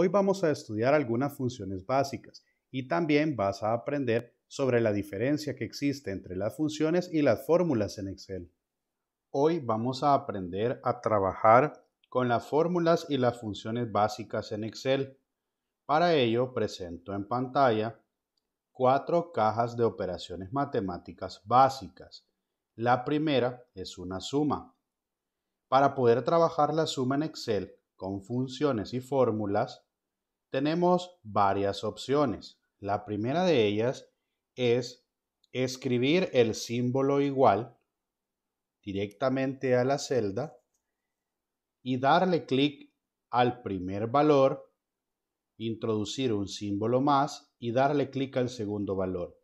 Hoy vamos a estudiar algunas funciones básicas y también vas a aprender sobre la diferencia que existe entre las funciones y las fórmulas en Excel. Hoy vamos a aprender a trabajar con las fórmulas y las funciones básicas en Excel. Para ello presento en pantalla cuatro cajas de operaciones matemáticas básicas. La primera es una suma. Para poder trabajar la suma en Excel con funciones y fórmulas, tenemos varias opciones. La primera de ellas es escribir el símbolo igual directamente a la celda y darle clic al primer valor, introducir un símbolo más y darle clic al segundo valor.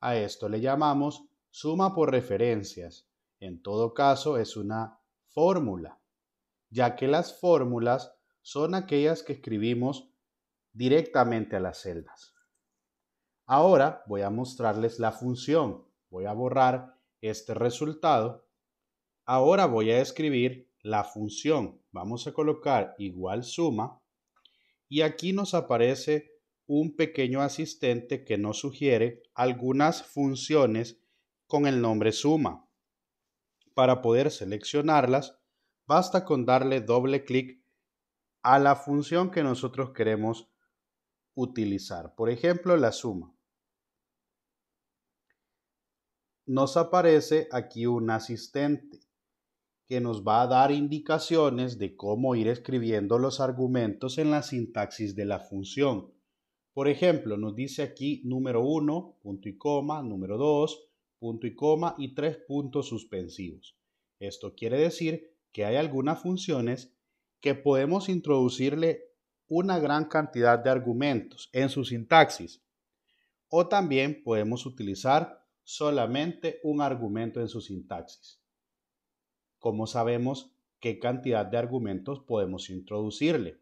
A esto le llamamos suma por referencias. En todo caso es una fórmula, ya que las fórmulas son aquellas que escribimos directamente a las celdas. Ahora voy a mostrarles la función. Voy a borrar este resultado. Ahora voy a escribir la función. Vamos a colocar igual suma. Y aquí nos aparece un pequeño asistente que nos sugiere algunas funciones con el nombre suma. Para poder seleccionarlas, basta con darle doble clic a la función que nosotros queremos utilizar. Por ejemplo, la suma. Nos aparece aquí un asistente que nos va a dar indicaciones de cómo ir escribiendo los argumentos en la sintaxis de la función. Por ejemplo, nos dice aquí número 1, punto y coma, número 2, punto y coma y tres puntos suspensivos. Esto quiere decir que hay algunas funciones que podemos introducirle una gran cantidad de argumentos en su sintaxis. O también podemos utilizar solamente un argumento en su sintaxis. ¿Cómo sabemos qué cantidad de argumentos podemos introducirle?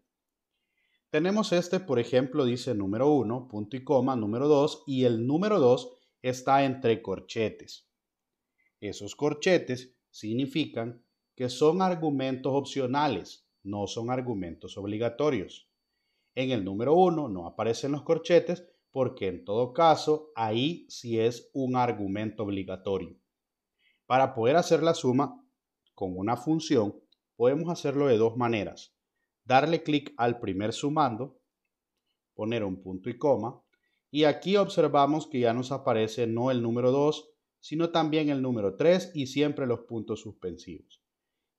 Tenemos este, por ejemplo, dice número 1, punto y coma, número 2, y el número 2 está entre corchetes. Esos corchetes significan que son argumentos opcionales, no son argumentos obligatorios. En el número 1 no aparecen los corchetes porque en todo caso ahí sí es un argumento obligatorio. Para poder hacer la suma con una función, podemos hacerlo de dos maneras. Darle clic al primer sumando, poner un punto y coma, y aquí observamos que ya nos aparece no el número 2, sino también el número 3 y siempre los puntos suspensivos.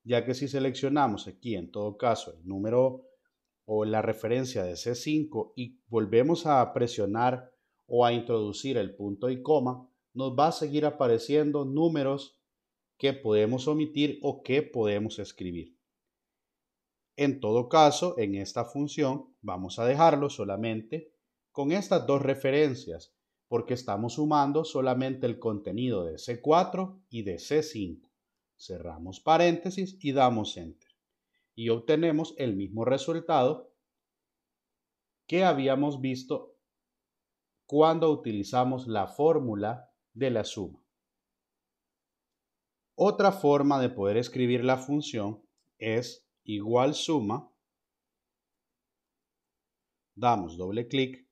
Ya que si seleccionamos aquí en todo caso el número o la referencia de C5 y volvemos a presionar o a introducir el punto y coma, nos va a seguir apareciendo números que podemos omitir o que podemos escribir. En todo caso, en esta función vamos a dejarlo solamente con estas dos referencias, porque estamos sumando solamente el contenido de C4 y de C5. Cerramos paréntesis y damos enter y obtenemos el mismo resultado que habíamos visto cuando utilizamos la fórmula de la suma. Otra forma de poder escribir la función es igual suma, damos doble clic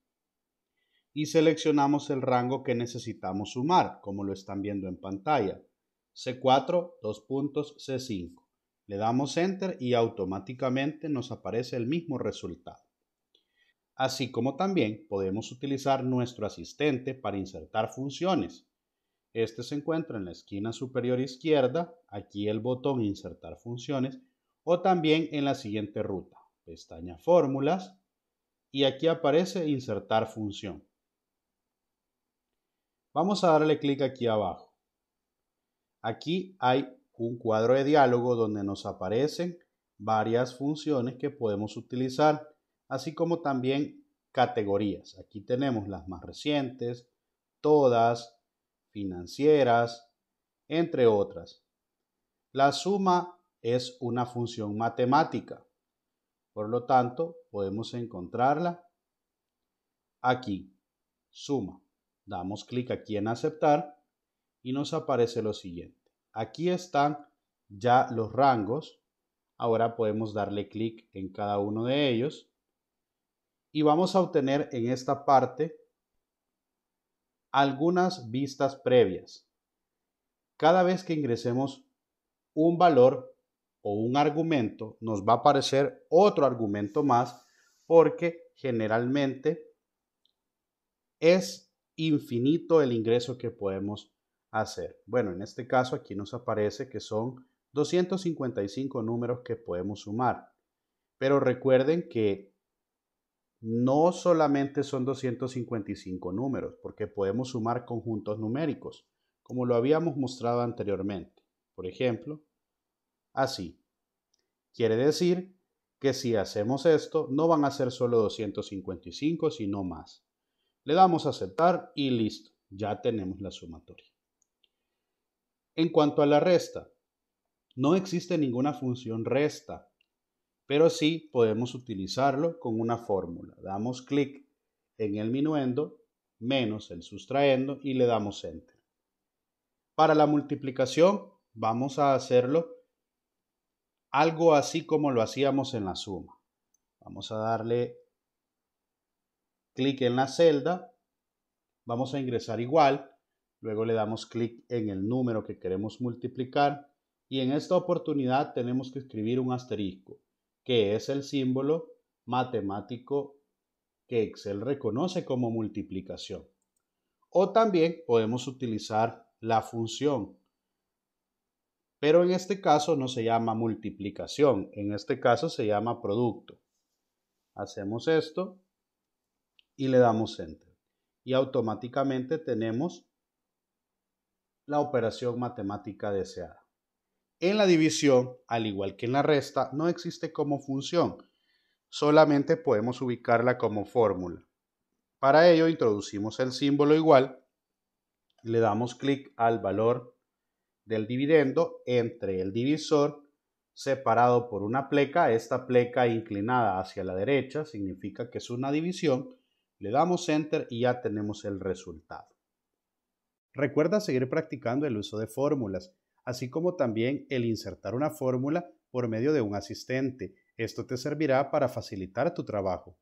y seleccionamos el rango que necesitamos sumar, como lo están viendo en pantalla, C4, 2 puntos, C5. Le damos Enter y automáticamente nos aparece el mismo resultado. Así como también podemos utilizar nuestro asistente para insertar funciones. Este se encuentra en la esquina superior izquierda, aquí el botón Insertar funciones, o también en la siguiente ruta, pestaña Fórmulas, y aquí aparece Insertar función. Vamos a darle clic aquí abajo. Aquí hay un cuadro de diálogo donde nos aparecen varias funciones que podemos utilizar, así como también categorías. Aquí tenemos las más recientes, todas, financieras, entre otras. La suma es una función matemática, por lo tanto podemos encontrarla aquí, suma. Damos clic aquí en aceptar y nos aparece lo siguiente. Aquí están ya los rangos. Ahora podemos darle clic en cada uno de ellos. Y vamos a obtener en esta parte algunas vistas previas. Cada vez que ingresemos un valor o un argumento, nos va a aparecer otro argumento más porque generalmente es infinito el ingreso que podemos hacer. Bueno, en este caso aquí nos aparece que son 255 números que podemos sumar. Pero recuerden que no solamente son 255 números, porque podemos sumar conjuntos numéricos, como lo habíamos mostrado anteriormente. Por ejemplo, así. Quiere decir que si hacemos esto, no van a ser solo 255, sino más. Le damos a aceptar y listo, ya tenemos la sumatoria. En cuanto a la resta, no existe ninguna función resta, pero sí podemos utilizarlo con una fórmula. Damos clic en el minuendo menos el sustraendo y le damos enter. Para la multiplicación vamos a hacerlo algo así como lo hacíamos en la suma. Vamos a darle clic en la celda, vamos a ingresar igual Luego le damos clic en el número que queremos multiplicar y en esta oportunidad tenemos que escribir un asterisco, que es el símbolo matemático que Excel reconoce como multiplicación. O también podemos utilizar la función, pero en este caso no se llama multiplicación, en este caso se llama producto. Hacemos esto y le damos enter. Y automáticamente tenemos la operación matemática deseada. En la división, al igual que en la resta, no existe como función, solamente podemos ubicarla como fórmula. Para ello introducimos el símbolo igual, le damos clic al valor del dividendo entre el divisor separado por una pleca, esta pleca inclinada hacia la derecha significa que es una división, le damos enter y ya tenemos el resultado. Recuerda seguir practicando el uso de fórmulas, así como también el insertar una fórmula por medio de un asistente. Esto te servirá para facilitar tu trabajo.